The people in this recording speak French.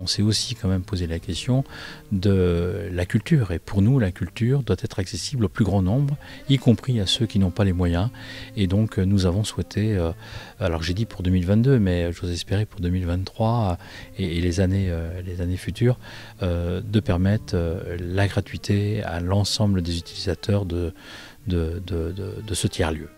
On s'est aussi quand même posé la question de la culture. Et pour nous, la culture doit être accessible au plus grand nombre, y compris à ceux qui n'ont pas les moyens. Et donc, euh, nous avons souhaité, euh, alors j'ai dit pour 2022, mais j'ose espérer pour 2023 et, les, années, euh, les années futures, de permettre la gratuité à l'ensemble des utilisateurs de, de ce tiers-lieu.